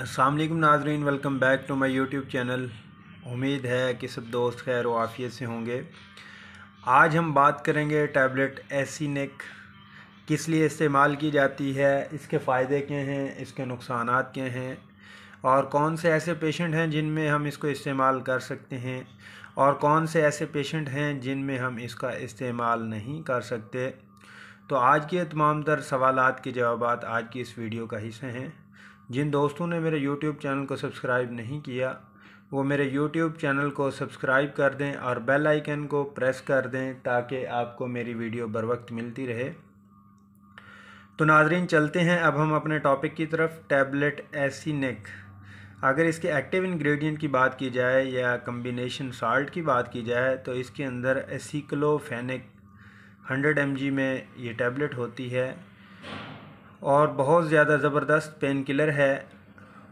असलम नाजरीन welcome back to my YouTube channel उम्मीद है कि सब दोस्त खैर वाफ़ियत से होंगे आज हम बात करेंगे टैबलेट एसिनिक e किस लिए इस्तेमाल की जाती है इसके फ़ायदे क्या हैं इसके नुकसान क्या हैं और कौन से ऐसे पेशेंट हैं जिनमें हम इसको इस्तेमाल कर सकते हैं और कौन से ऐसे पेशेंट हैं जिनमें हम इसका इस्तेमाल नहीं कर सकते तो आज के तमाम तर सवाल के जवाब आज की इस वीडियो का हिस्सा हैं जिन दोस्तों ने मेरे यूट्यूब चैनल को सब्सक्राइब नहीं किया वो मेरे यूट्यूब चैनल को सब्सक्राइब कर दें और बेल आइकन को प्रेस कर दें ताकि आपको मेरी वीडियो बर वक्त मिलती रहे तो नाजरीन चलते हैं अब हम अपने टॉपिक की तरफ टैबलेट एसीनेक e अगर इसके एक्टिव इंग्रेडिएंट की बात की जाए या कम्बिनेशन साल्ट की बात की जाए तो इसके अंदर एसिक्लोफेनिक 100 एम में ये टैबलेट होती है और बहुत ज़्यादा ज़बरदस्त पेन किलर है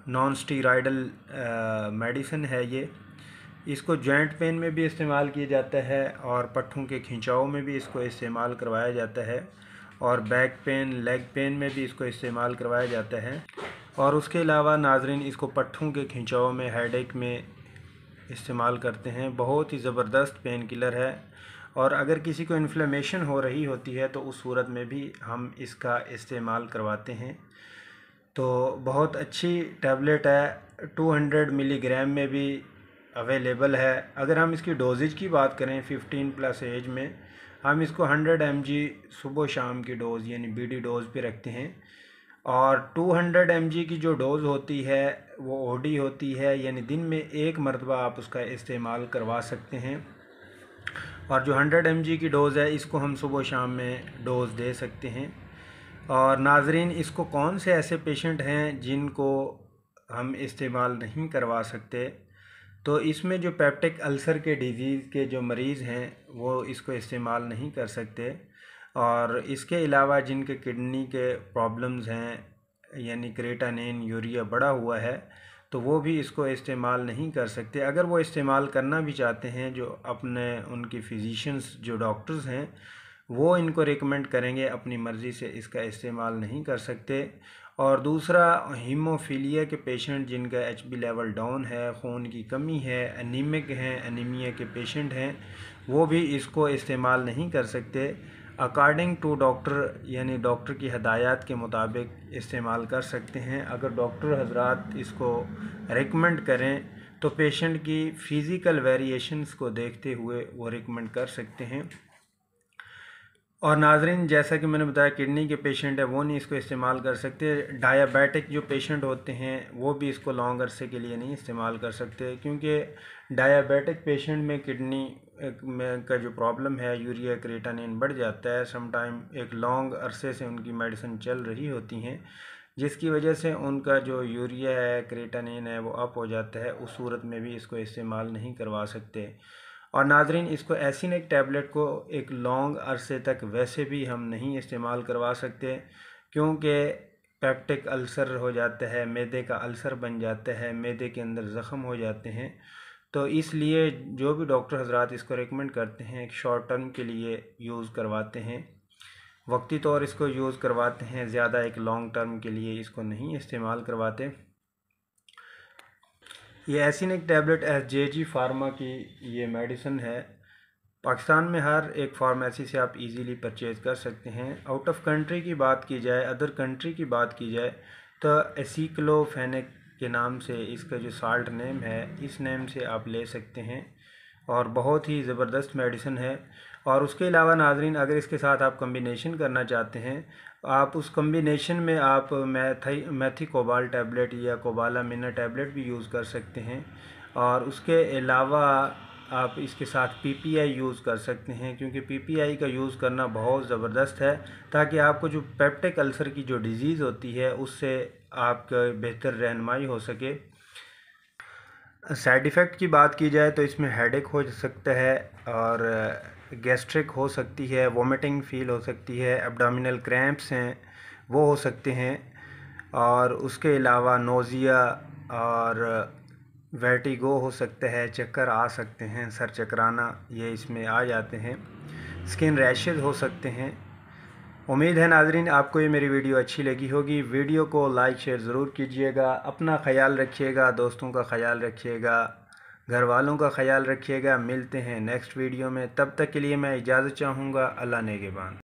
नॉन स्टीराइडल मेडिसिन है ये इसको जॉइंट पेन में भी इस्तेमाल किया जाता है और पट्ठों के खिंचाव में भी इसको इस्तेमाल करवाया जाता है और बैक पेन लेग पेन में भी इसको इस्तेमाल करवाया जाता है और उसके अलावा नाजरीन इसको पट्ठों के खिंचाव में हेडेक में इस्तेमाल करते हैं बहुत ही ज़बरदस्त पेन किलर है और अगर किसी को इन्फ्लेमेशन हो रही होती है तो उस सूरत में भी हम इसका इस्तेमाल करवाते हैं तो बहुत अच्छी टैबलेट है 200 मिलीग्राम में भी अवेलेबल है अगर हम इसकी डोजेज की बात करें 15 प्लस एज में हम इसको 100 एम सुबह शाम की डोज़ यानी बीडी डोज़ पे रखते हैं और 200 एम की जो डोज़ होती है वो ओडी होती है यानी दिन में एक मरतबा आप उसका इस्तेमाल करवा सकते हैं और जो 100 एम की डोज़ है इसको हम सुबह शाम में डोज़ दे सकते हैं और नाजरीन इसको कौन से ऐसे पेशेंट हैं जिनको हम इस्तेमाल नहीं करवा सकते तो इसमें जो पैप्टिक अल्सर के डिज़ीज़ के जो मरीज़ हैं वो इसको इस्तेमाल नहीं कर सकते और इसके अलावा जिनके किडनी के प्रॉब्लम्स हैं यानी क्रेटानिन यूरिया बढ़ा हुआ है तो वो भी इसको इस्तेमाल नहीं कर सकते अगर वो इस्तेमाल करना भी चाहते हैं जो अपने उनकी फिज़िशंस जो डॉक्टर्स हैं वो इनको रिकमेंड करेंगे अपनी मर्ज़ी से इसका इस्तेमाल नहीं कर सकते और दूसरा हीमोफीलिया के पेशेंट जिनका एच बी लेवल डाउन है खून की कमी है अनिमिक हैं अनिमिया के पेशेंट हैं वो भी इसको इस्तेमाल नहीं कर सकते अकॉर्डिंग टू डॉक्टर यानी डॉक्टर की हदायत के मुताबिक इस्तेमाल कर सकते हैं अगर डॉक्टर हजरात इसको रिकमेंड करें तो पेशेंट की फ़िज़िकल वेरिएशंस को देखते हुए वो रिकमेंड कर सकते हैं और नाजरीन जैसा कि मैंने बताया किडनी के पेशेंट है वो नहीं इसको इस्तेमाल कर सकते डायबेटिक जो पेशेंट होते हैं वो भी इसको लॉन्ग अरसे के लिए नहीं इस्तेमाल कर सकते क्योंकि डायबिटिक पेशेंट में किडनी में का जो प्रॉब्लम है यूरिया क्रेटानिन बढ़ जाता है समटाइम एक लॉन्ग अरसे से उनकी मेडिसिन चल रही होती हैं जिसकी वजह से उनका जो यूरिया है क्रेटानिन है वो अप हो जाता है उस सूरत में भी इसको इस्तेमाल नहीं करवा सकते और नाजरीन इसको एक टैबलेट को एक लॉन्ग अरसे तक वैसे भी हम नहीं इस्तेमाल करवा सकते क्योंकि पैप्टिक अल्सर हो जाता है मैदे का अल्सर बन जाता है मैदे के अंदर ज़ख़म हो जाते हैं तो इसलिए जो भी डॉक्टर हजरात इसको रिकमेंड करते हैं एक शॉर्ट टर्म के लिए यूज़ करवाते हैं वक्ती तौर इसको यूज़ करवाते हैं ज़्यादा एक लॉन्ग टर्म के लिए इसको नहीं इस्तेमाल करवाते ये एसिन एक tablet S J G pharma की ये मेडिसन है पाकिस्तान में हर एक फार्मेसी से आप इजीली परचेज कर सकते हैं आउट ऑफ कंट्री की बात की जाए अदर कंट्री की बात की जाए तो एसिक्लोफेनिक के नाम से इसका जो साल्ट नेम है इस नेम से आप ले सकते हैं और बहुत ही ज़बरदस्त मेडिसिन है और उसके अलावा नाजरीन अगर इसके साथ आप कम्बिनेशन करना चाहते हैं आप उस कम्बिनेशन में आप मैथी मैथी कोबाल टैबलेट या कोबाला मिना टैबलेट भी यूज़ कर सकते हैं और उसके अलावा आप इसके साथ पीपीआई यूज़ कर सकते हैं क्योंकि पीपीआई का यूज़ करना बहुत ज़बरदस्त है ताकि आपको जो पेप्टिक अल्सर की जो डिज़ीज़ होती है उससे आपका बेहतर रहनमाई हो सके साइड इफ़ेक्ट की बात की जाए तो इसमें हेडेक हो सकता है और गैस्ट्रिक हो सकती है वोमिटिंग फील हो सकती है एबडामिनल क्रैम्प्स हैं वो हो सकते हैं और उसके अलावा नोज़िया और वेटिगो हो सकता है चक्कर आ सकते हैं सर चकराना ये इसमें आ जाते हैं स्किन रैशेज हो सकते हैं उम्मीद है नाजरीन आपको ये मेरी वीडियो अच्छी लगी होगी वीडियो को लाइक शेयर ज़रूर कीजिएगा अपना ख्याल रखिएगा दोस्तों का ख्याल रखिएगा घर वालों का ख्याल रखिएगा मिलते हैं नेक्स्ट वीडियो में तब तक के लिए मैं इजाज़त चाहूँगा अल्लाह नेगेबान